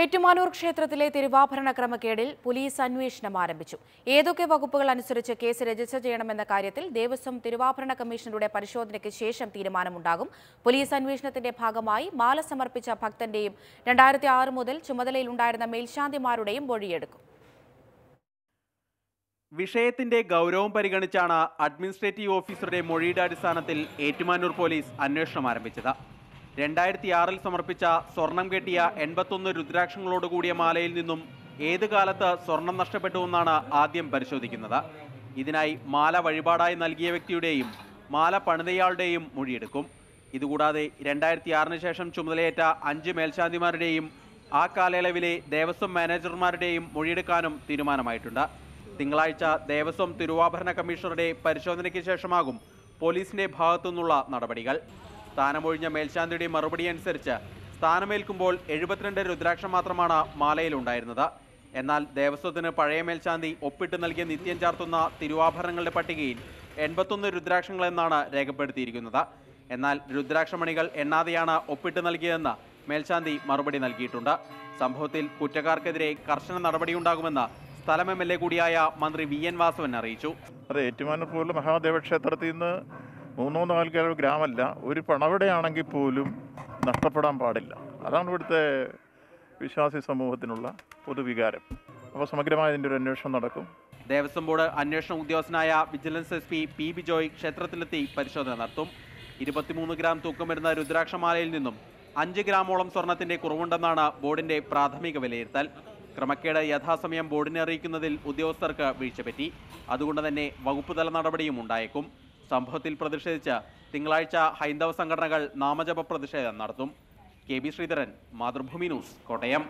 ഏറ്റുമാനൂർ ക്ഷേത്രത്തിലെ തിരുവാഭരണ ക്രമക്കേടിൽ പോലീസ് അന്വേഷണം ആരംഭിച്ചു ഏതൊക്കെ വകുപ്പുകൾ അനുസരിച്ച് കേസ് രജിസ്റ്റർ ചെയ്യണമെന്ന കാര്യത്തിൽ ദേവസ്വം തിരുവാഭരണ കമ്മീഷണറുടെ പരിശോധനയ്ക്ക് ശേഷം തീരുമാനമുണ്ടാകും പോലീസ് അന്വേഷണത്തിന്റെ ഭാഗമായി മാല സമർപ്പിച്ച ഭക്തന്റെയും രണ്ടായിരത്തി ആറ് മുതൽ ചുമതലയിലുണ്ടായിരുന്ന മേൽശാന്തിമാരുടെയും മൊഴിയെടുക്കും വിഷയത്തിന്റെ ഗൗരവം പരിഗണിച്ചാണ് അഡ്മിനിസ്ട്രേറ്റീവ് ഓഫീസറുടെ മൊഴിയുടെ അടിസ്ഥാനത്തിൽ ഏറ്റുമാനൂർ പോലീസ് അന്വേഷണം ആരംഭിച്ചത് രണ്ടായിരത്തി ആറിൽ സമർപ്പിച്ച സ്വർണം കെട്ടിയ എൺപത്തൊന്ന് രുദ്രാക്ഷങ്ങളോട് കൂടിയ മാലയിൽ നിന്നും ഏത് കാലത്ത് സ്വർണം നഷ്ടപ്പെട്ടുവെന്നാണ് ആദ്യം പരിശോധിക്കുന്നത് ഇതിനായി മാല വഴിപാടായി നൽകിയ വ്യക്തിയുടെയും മാല പണിതയാളുടെയും മൊഴിയെടുക്കും ഇതുകൂടാതെ രണ്ടായിരത്തി ആറിന് ശേഷം ചുമതലയേറ്റ അഞ്ച് മേൽശാന്തിമാരുടെയും ആ കാലയളവിലെ ദേവസ്വം മാനേജർമാരുടെയും മൊഴിയെടുക്കാനും തീരുമാനമായിട്ടുണ്ട് തിങ്കളാഴ്ച ദേവസ്വം തിരുവാഭരണ കമ്മീഷണറുടെ പരിശോധനയ്ക്ക് ശേഷമാകും പോലീസിന്റെ ഭാഗത്തുനിന്നുള്ള നടപടികൾ സ്ഥാനമൊഴിഞ്ഞ മേൽശാന്തിയുടെ മറുപടി അനുസരിച്ച് സ്ഥാനമേൽക്കുമ്പോൾ എഴുപത്തിരണ്ട് രുദ്രാക്ഷം മാത്രമാണ് മാലയിലുണ്ടായിരുന്നത് എന്നാൽ ദേവസ്വത്തിന് പഴയ മേൽശാന്തി ഒപ്പിട്ട് നൽകിയ നിത്യം ചാർത്തുന്ന തിരുവാഭരണങ്ങളുടെ പട്ടികയിൽ എൺപത്തൊന്ന് രുദ്രാക്ഷങ്ങളെന്നാണ് രേഖപ്പെടുത്തിയിരിക്കുന്നത് എന്നാൽ രുദ്രാക്ഷമണികൾ എണ്ണാതെയാണ് ഒപ്പിട്ട് നൽകിയതെന്ന് മേൽശാന്തി മറുപടി നൽകിയിട്ടുണ്ട് സംഭവത്തിൽ കുറ്റക്കാർക്കെതിരെ കർശന നടപടിയുണ്ടാകുമെന്ന് സ്ഥലം എം എൽ എ കൂടിയായ മന്ത്രി വി എൻ വാസവൻ അറിയിച്ചു അതെ ഏറ്റുമാനൂർ പോലുള്ള ക്ഷേത്രത്തിൽ നിന്ന് മൂന്നോ നാൽക്കാലോ ഗ്രാമല്ല ഒരു പണവിടയാണെങ്കിൽ പോലും നഷ്ടപ്പെടാൻ പാടില്ല അതാണ് ഇവിടുത്തെ വിശ്വാസി സമൂഹത്തിനുള്ള പൊതുവികാരം അപ്പോൾ സമഗ്രമായ ഇതിൻ്റെ ഒരു അന്വേഷണം നടക്കും ദേവസ്വം ബോർഡ് അന്വേഷണ ഉദ്യോഗസ്ഥനായ vigilance S P P Bijoy ക്ഷേത്രത്തിലെത്തി പരിശോധന നടത്തും ഇരുപത്തിമൂന്ന് ഗ്രാം തൂക്കം വരുന്ന രുദ്രാക്ഷമാലയിൽ നിന്നും അഞ്ച് ഗ്രാമോളം സ്വർണത്തിന്റെ കുറവുണ്ടെന്നാണ് ബോർഡിന്റെ പ്രാഥമിക വിലയിരുത്തൽ ക്രമക്കേട് യഥാസമയം ബോർഡിനെ അറിയിക്കുന്നതിൽ ഉദ്യോഗസ്ഥർക്ക് വീഴ്ച പറ്റി അതുകൊണ്ട് തന്നെ വകുപ്പുതല നടപടിയും ഉണ്ടായേക്കും സംഭവത്തിൽ പ്രതിഷേധിച്ച് തിങ്കളാഴ്ച ഹൈന്ദവ സംഘടനകൾ നാമജപ പ്രതിഷേധം നടത്തും K B Sreedharan Mathrubhumi news Kottayam